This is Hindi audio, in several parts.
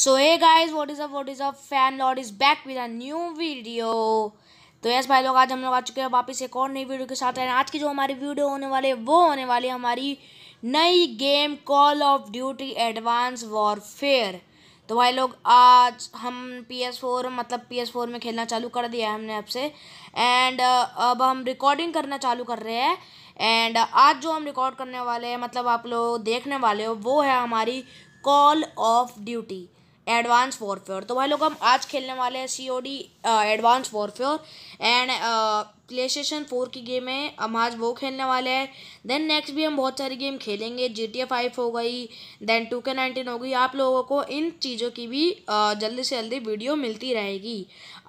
so hey guys what is a what is a fan lord is back with a new video तो यस भाई लोग आज हम लोग आ चुके हैं वापस एक और नई वीडियो के साथ हैं आज की जो हमारी वीडियो होने वाली है वो होने वाली है हमारी नई game Call of Duty Advanced Warfare तो भाई लोग आज हम पी एस फोर मतलब पी एस फोर में खेलना चालू कर दिया है हमने अब से एंड uh, अब हम रिकॉर्डिंग करना चालू कर रहे हैं एंड uh, आज जो हम रिकॉर्ड करने वाले हैं मतलब आप लोग देखने वाले हो वो है हमारी Call of Duty Advanced Warfare तो भाई लोग हम आज खेलने वाले हैं C O D Advanced Warfare and PlayStation four की गेम है हम आज वो खेलने वाले हैं देन नेक्स्ट भी हम बहुत सारी गेम खेलेंगे जी टी ए फाइव हो गई देन टू के नाइनटीन हो गई आप लोगों को इन चीज़ों की भी uh, जल्दी से जल्दी वीडियो मिलती रहेगी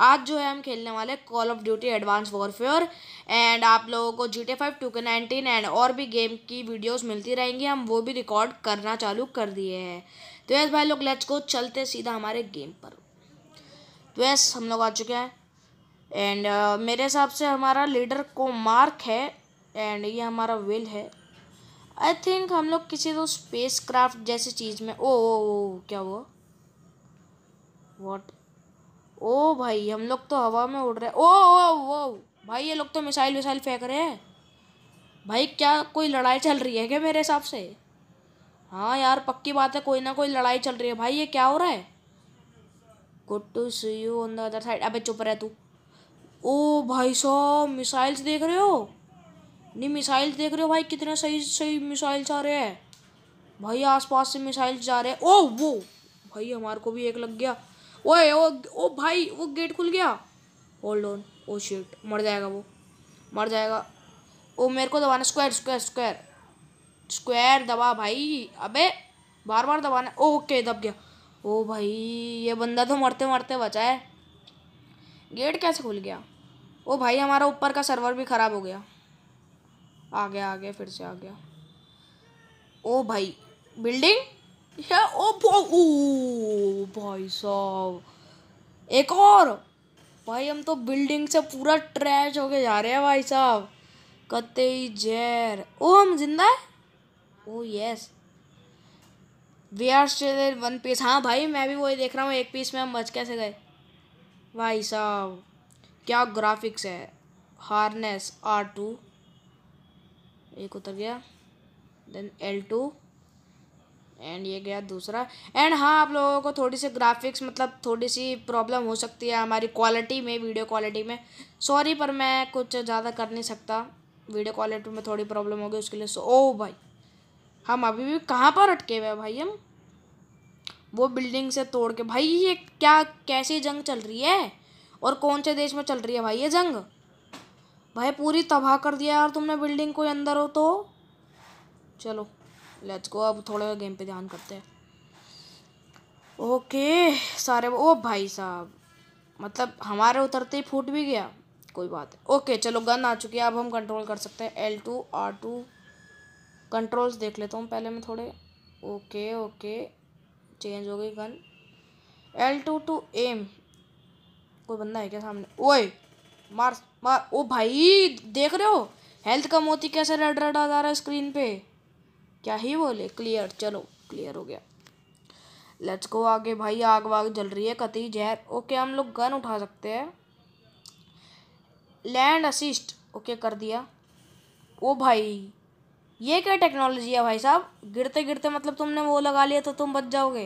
आज जो है हम खेलने वाले Call of Duty Advanced Warfare and आप लोगों को G T A five two K nineteen and और भी गेम की वीडियोज़ मिलती रहेंगी हम वो भी रिकॉर्ड करना चालू कर दिए हैं तो यस भाई लोग लेट्स गो चलते सीधा हमारे गेम पर तो यस हम लोग आ चुके हैं एंड uh, मेरे हिसाब से हमारा लीडर को मार्क है एंड ये हमारा विल है आई थिंक हम लोग किसी तो स्पेस क्राफ्ट जैसी चीज़ में ओ, ओ, ओ क्या वो वॉट ओ भाई हम लोग तो हवा में उड़ रहे ओ ओ वो भाई ये लोग तो मिसाइल विसाइल फेंक रहे हैं भाई क्या कोई लड़ाई चल रही है क्या मेरे हिसाब से हाँ यार पक्की बात है कोई ना कोई लड़ाई चल रही है भाई ये क्या हो रहा है good to see you on the other side अबे चुप रह तू ओ भाई साहब मिसाइल्स देख रहे हो नहीं मिसाइल्स देख रहे हो भाई कितने सही सही मिसाइल्स आ रहे हैं भाई आसपास से मिसाइल्स जा रहे हैं ओ वो भाई हमारे को भी एक लग गया ओए ओ ओ भाई वो गेट खुल गया होल्ड ऑन ओ शिट मर जाएगा वो मर जाएगा ओ मेरे को दबाना स्क्वायर स्क्वायर स्क्वायर स्क्वायर दबा भाई अबे बार बार दबाना ओके दब गया ओ भाई ये बंदा तो मरते मरते बचा है गेट कैसे खुल गया ओ भाई हमारा ऊपर का सर्वर भी ख़राब हो गया आ गया आ गया फिर से आ गया ओ भाई बिल्डिंग या ओ, भाई, भाई साहब एक और भाई हम तो बिल्डिंग से पूरा ट्रैश होके जा रहे हैं भाई साहब कतई जैर ओ हम जिंदा है oh yes we are still in one piece हाँ भाई मैं भी वही देख रहा हूँ एक पीस में हम बच कैसे गए भाई साहब क्या ग्राफिक्स है हार्नेस आर टू एक उतर गया देन एल टू एंड ये गया दूसरा एंड हाँ आप लोगों को थोड़ी सी ग्राफिक्स मतलब थोड़ी सी प्रॉब्लम हो सकती है हमारी क्वालिटी में वीडियो क्वालिटी में सॉरी पर मैं कुछ ज़्यादा कर नहीं सकता वीडियो क्वालिटी में थोड़ी प्रॉब्लम होगी उसके लिए सो ओ oh, भाई हम अभी भी कहाँ पर अटके हुए भाई हम वो बिल्डिंग से तोड़ के भाई ये क्या कैसी जंग चल रही है और कौन से देश में चल रही है भाई ये जंग भाई पूरी तबाह कर दिया यार तुमने बिल्डिंग कोई अंदर हो तो चलो लेट्स गो अब थोड़े गेम पे ध्यान करते हैं ओके सारे ओ भाई साहब मतलब हमारे उतरते ही फूट भी गया कोई बात है ओके चलो गन आ चुकी है अब हम कंट्रोल कर सकते हैं L two R two controls देख लेता हूँ पहले मैं थोड़े ओके ओके चेंज हो गई gun L two two M कोई बंदा है क्या सामने ओए मार मार ओ भाई देख रहे हो हेल्थ कम होती कैसे रेड रेड आ जा रहा है स्क्रीन पे क्या ही बोले क्लियर चलो क्लियर हो गया लेट्स गो आगे भाई आग वाग जल रही है कति जहर ओके हम लोग गन उठा सकते हैं लैंड असिस्ट ओके कर दिया ओ भाई ये क्या टेक्नोलॉजी है भाई साहब गिरते गिरते मतलब तुमने वो लगा लिया तो तुम बच जाओगे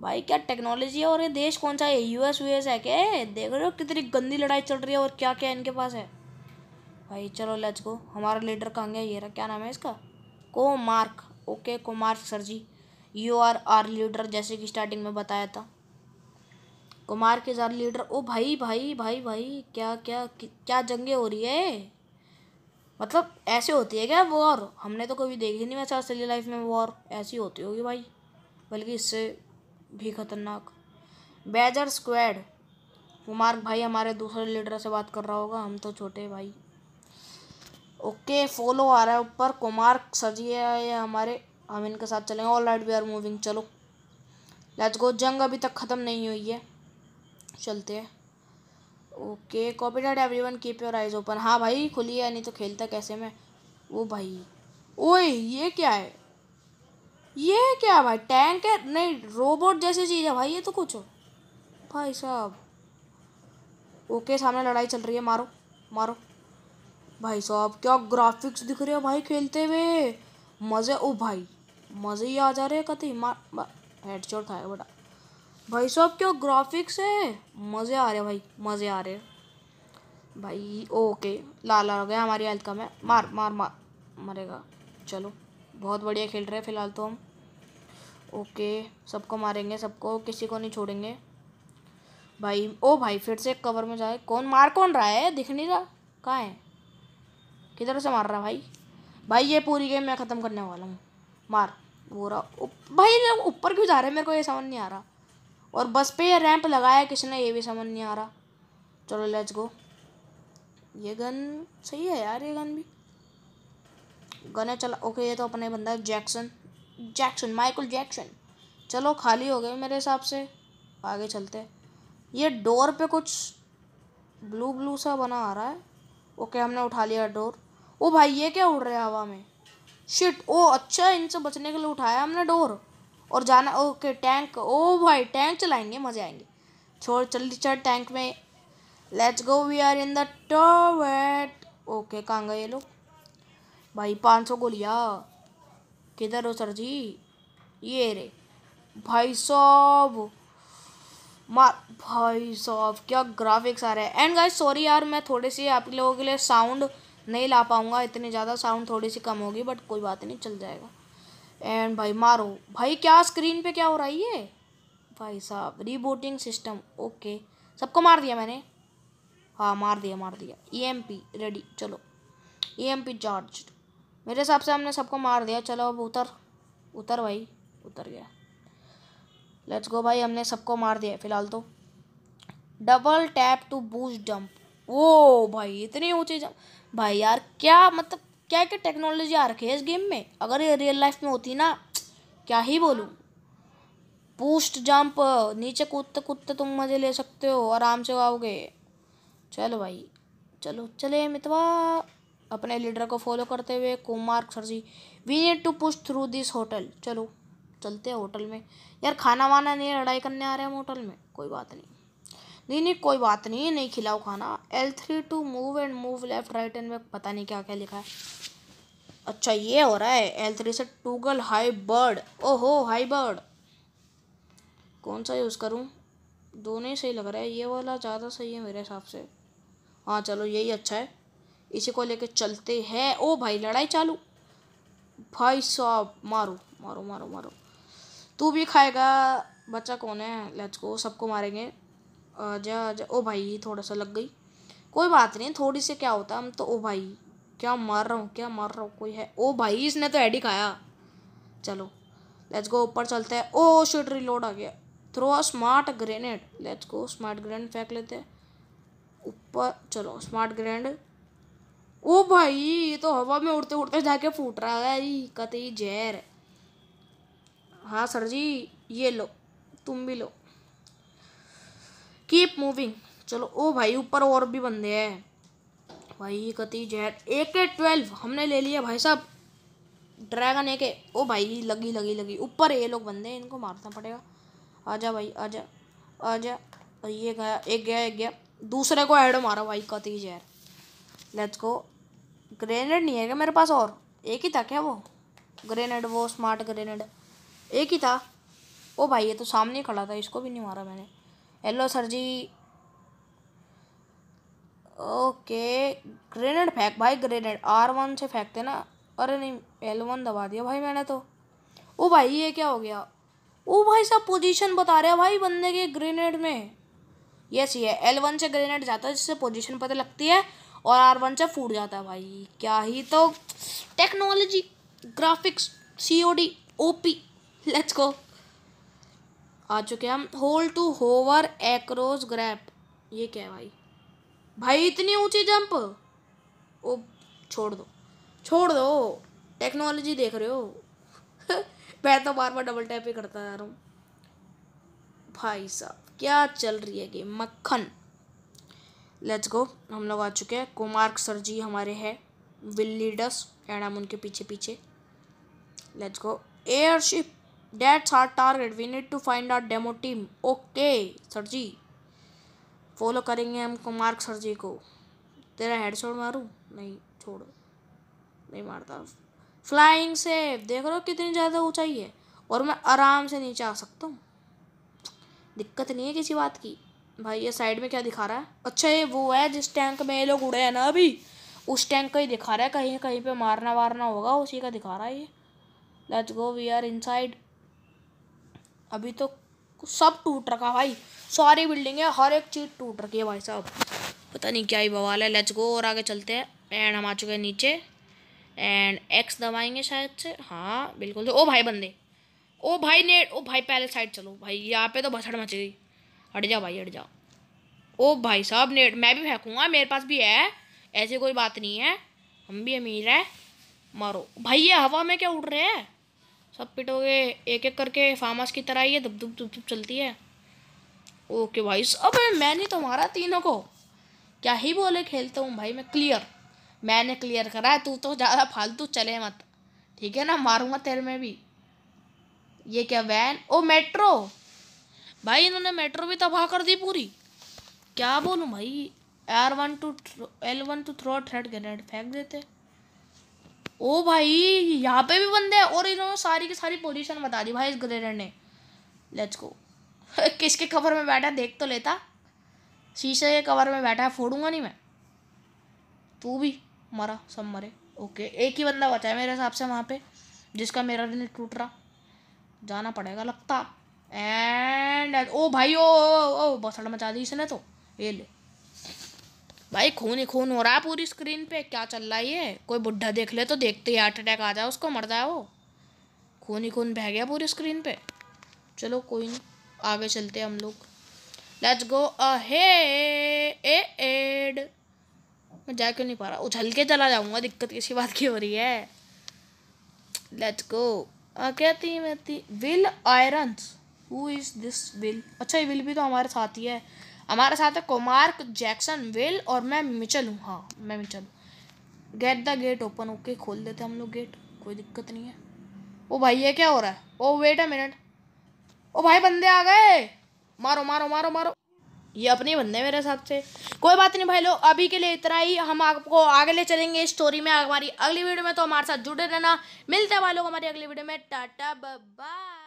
भाई क्या टेक्नोलॉजी है और ये देश कौन सा है यूएस वूएस है क्या देख रहे हो कितनी गंदी लड़ाई चल रही है और क्या क्या इनके पास है भाई चलो लेट्स गो हमारा लीडर कहाँ गया ये रहा क्या नाम है इसका Cormack okay Cormack sir ji you are our leader जैसे कि स्टार्टिंग में बताया था कुमार के जार लीडर ओ भाई भाई भाई भाई क्या क्या क्या जंगे हो रही है मतलब ऐसे होती है क्या वॉर हमने तो कभी देखी नहीं वैसे असली लाइफ में वॉर ऐसी होती होगी भाई बल्कि इससे भी खतरनाक बैजर स्क्वेड कुमार भाई हमारे दूसरे लीडर से बात कर रहा होगा हम तो छोटे भाई ओके फॉलो आ रहा है ऊपर कुमार सजी है ये हमारे हम इनके साथ चलेंगे all right we are moving चलो लेट्स गो जंग अभी तक ख़त्म नहीं हुई है चलते हैं okay copy that everyone keep your eyes open हाँ भाई खुली है नहीं तो खेलता कैसे मैं वो भाई ओए ये क्या है ये क्या भाई टैंक है नहीं रोबोट जैसी चीज़ है भाई ये तो कुछ हो भाई साहब ओके सामने लड़ाई चल रही है मारो मारो भाई साहब क्या ग्राफिक्स दिख रहे हो भाई खेलते हुए मज़े ओ भाई मज़े ही आ जा रहे कति मार हेड शॉट था बटा भाई साहब क्या ग्राफिक्स है मज़े आ रहे भाई मज़े आ रहे भाई ओके लाल हो गया हमारी हेल्थ कम है मार मार मार मरेगा चलो बहुत बढ़िया खेल रहे हैं फ़िलहाल तो हम ओके सबको मारेंगे सबको किसी को नहीं छोड़ेंगे भाई ओ भाई फिर से कवर में जाए कौन मार कौन रहा है दिख नहीं रहा कहाँ है किधर से मार रहा भाई भाई ये पूरी गेम मैं ख़त्म करने वाला हूँ मार वो रहा भाई ऊपर क्यों जा रहे हैं मेरे को ये समझ नहीं आ रहा और बस पे ये रैंप लगाया किसने ये भी समझ नहीं आ रहा चलो लेट्स गो ये गन सही है यार ये गन भी गन है चला ओके ये तो अपने बंदा है जैक्सन जैक्सन माइकल जैक्सन चलो खाली हो गए मेरे हिसाब से आगे चलते ये डोर पे कुछ ब्लू ब्लू सा बना आ रहा है ओके हमने उठा लिया डोर ओ भाई ये क्या उड़ रहा है हवा में शिट ओ अच्छा इनसे बचने के लिए उठाया हमने डोर और जाना ओके टैंक ओ भाई टैंक चलाएंगे मजे आएंगे छोड़ चल चल टैंक में let's go we are in the toilet okay कहाँ गए ये लोग भाई पाँच सौ गोलिया किधर हो सर जी ये रे भाई साहब मार भाई साहब क्या ग्राफिक्स आ रहे हैं एंड गाइस सॉरी यार मैं थोड़े से आप लोगों के लिए साउंड नहीं ला पाऊँगा इतने ज़्यादा साउंड थोड़ी सी कम होगी बट कोई बात नहीं चल जाएगा एंड भाई मारो भाई क्या स्क्रीन पे क्या हो रहा है ये भाई साहब रीबोटिंग सिस्टम ओके सबको मार दिया मैंने हाँ मार दिया मार दिया ई एम पी रेडी चलो ई एम पी चार्ज मेरे हिसाब से हमने सबको मार दिया चलो अब उतर उतर भाई उतर गया लेट्स गो भाई हमने सबको मार दिया फिलहाल तो double tap to boost jump वो भाई इतनी ऊँची जंप भाई यार क्या मतलब क्या क्या टेक्नोलॉजी आ रखी है इस गेम में अगर ये रियल लाइफ में होती ना क्या ही बोलूँ पूस्ट जंप नीचे कूदते कूदते तुम मज़े ले सकते हो आराम से आओगे चलो भाई चलो चले मितवा अपने लीडर को फॉलो करते हुए Kumar sir ji we need to push through this hotel चलो चलते हैं होटल में यार खाना वाना नहीं लड़ाई करने आ रहे हैं होटल में कोई बात नहीं नहीं नहीं कोई बात नहीं नहीं खिलाओ खाना L three to move and move left right and में पता नहीं क्या क्या लिखा है अच्छा ये हो रहा है एल थ्री से टूगल हाई बर्ड ओहो हाई बर्ड कौन सा यूज़ करूँ दोनों ही सही लग रहा है ये वाला ज़्यादा सही है मेरे हिसाब से हाँ चलो यही अच्छा है इसी को लेके चलते हैं ओ भाई लड़ाई चालू भाई साहब मारो मारो मारो मारो तू भी खाएगा बच्चा कौन है लेट्स को सबको मारेंगे आजा आजा ओ भाई थोड़ा सा लग गई कोई बात नहीं थोड़ी से क्या होता हम तो ओ भाई क्या मार रहा हूँ क्या मार रहा हूँ कोई है ओ भाई इसने तो एडी खाया चलो लेट्स गो ऊपर चलते हैं ओ शिट रिलोड आ गया throw a smart grenade let's go smart grenade फेंक लेते हैं ऊपर चलो स्मार्ट ग्रेनेड ओ भाई ये तो हवा में उड़ते उड़ते जाके फूट रहा है कतई जहर हाँ सर जी ये लो तुम भी लो कीप मूविंग चलो ओ भाई ऊपर और भी बंदे हैं भाई कति जहर ए के ट्वेल्व हमने ले लिया भाई साहब ड्रैगन ए के ओ भाई लगी लगी लगी ऊपर ये लोग बंदे हैं इनको मारना पड़ेगा आजा भाई आजा आजा और ये गया एक गया एक गया दूसरे को ऐड मारा भाई कति जहर लेट्स गो ग्रेनेड नहीं है क्या मेरे पास और एक ही था क्या वो ग्रेनेड वो स्मार्ट ग्रेनेड एक ही था ओ भाई ये तो सामने खड़ा था इसको भी नहीं मारा मैंने hello sir ji okay grenade फेंक भाई ग्रेनेड आर वन से फेंकते ना अरे नहीं एल वन दबा दिया भाई मैंने तो ओ भाई ये क्या हो गया ओ भाई साहब पोजीशन बता रहे हैं भाई बंदे के ग्रेनेड में यस ये एल वन से ग्रेनेड जाता है जिससे पोजीशन पता लगती है और आर वन से फूट जाता है भाई क्या ही तो technology graphics C O D O P let's go आ चुके हम hold to hover across grab ये क्या है भाई भाई इतनी ऊंची जंप ओ छोड़ दो छोड़ दो टेक्नोलॉजी देख रहे हो मैं तो बार बार डबल टैप ही करता जा रहा हूँ भाई साहब क्या चल रही है गेम मक्खन लेट्स गो हम लोग आ चुके हैं कुमार सर जी हमारे हैं विल लीडस एंड हम उनके पीछे पीछे let's go airship that's our target we need to find our demo team okay sir ji follow करेंगे हम कुमार सर जी को तेरा हेड शॉट मारूँ नहीं छोड़ नहीं मारता फ्लाइंग से देख रहे हो कितनी ज़्यादा ऊँचाई है और मैं आराम से नीचे आ सकता हूँ दिक्कत नहीं है किसी बात की भाई ये साइड में क्या दिखा रहा है अच्छा ये वो है जिस टैंक में ये लोग उड़े हैं ना अभी उस टैंक का ही दिखा रहा है कहीं कहीं पे मारना वारना होगा उसी का दिखा रहा है ये let's go we are inside अभी तो सब टूट रखा भाई सारी बिल्डिंग है हर एक चीज़ टूट रखी है भाई साहब पता नहीं क्या ही बवाल है लेट्स गो और आगे चलते हैं एंड हम आ चुके हैं नीचे एंड एक्स दबाएंगे शायद से हाँ बिल्कुल ओ भाई बंदे ओ भाई नेट ओ भाई पहले साइड चलो भाई यहाँ पे तो भसड़ मच गई हट जाओ भाई हट जाओ ओ भाई साहब नेट मैं भी फेंकूँगा मेरे पास भी है ऐसी कोई बात नहीं है हम भी अमीर है मारो भाई ये हवा में क्या उड़ रहे हैं सब पिटोगे एक एक करके फार्म हाउस की तरह आई है धुप धुप धुप धुप चलती है ओके भाई अब मैंने तो मारा तीनों को क्या ही बोले खेलता हूँ भाई मैं क्लियर मैंने क्लियर करा है तू तो ज़्यादा फालतू चले मत ठीक है ना मारूंगा तेरे में भी ये क्या वैन ओ मेट्रो भाई इन्होंने मेट्रो भी तबाह कर दी पूरी क्या बोलूँ भाई R one to L one to throw threat grenade फेंक देते ओ भाई यहाँ पे भी बंदे हैं और इन्होंने सारी की सारी पोजीशन बता दी भाई इस ग्रेडर ने लेट्स गो किसके कवर में बैठा देख तो लेता शीशे के कवर में बैठा है फोड़ूंगा नहीं मैं तू भी मरा सब मरे ओके एक ही बंदा बचा है मेरे हिसाब से वहाँ पे जिसका मेरा दिल टूट रहा जाना पड़ेगा लगता एंड ओ भाई ओ ओ, ओ बसड़ मचा दी इसने तो ये ले भाई खून ही खून हो रहा है पूरी स्क्रीन पे क्या चल रहा है ये कोई बुढ़ा देख ले तो देखते ही हार्ट अटैक आ जाए उसको मर जाए वो खून ही खून बह गया पूरी स्क्रीन पे चलो कोई नहीं आगे चलते हम लोग लेट्स गो अहेड मैं जा क्यों नहीं पा रहा उछल के चला जाऊँगा दिक्कत किसी बात की हो रही है लेट्स गो क्या थी मैं थी Will Irons who is this Will अच्छा ये विल भी तो हमारे साथ ही है हमारे साथ है कोमार्क जैक्सन वेल और मैं मिचल हूँ हाँ मैं मिचल हूँ get the gate open okay खोल देते हम लोग गेट कोई दिक्कत नहीं है ओ भाई ये क्या हो रहा है ओ वेट अ मिनट ओ भाई बंदे आ गए मारो मारो मारो मारो ये अपने बंदे मेरे हिसाब से कोई बात नहीं भाई लोग अभी के लिए इतना ही हम आपको आगे ले चलेंगे इस स्टोरी में हमारी अगली वीडियो में तो हमारे साथ जुड़े रहना मिलते हैं भाई लोग हमारी अगली वीडियो में टाटा बब्बा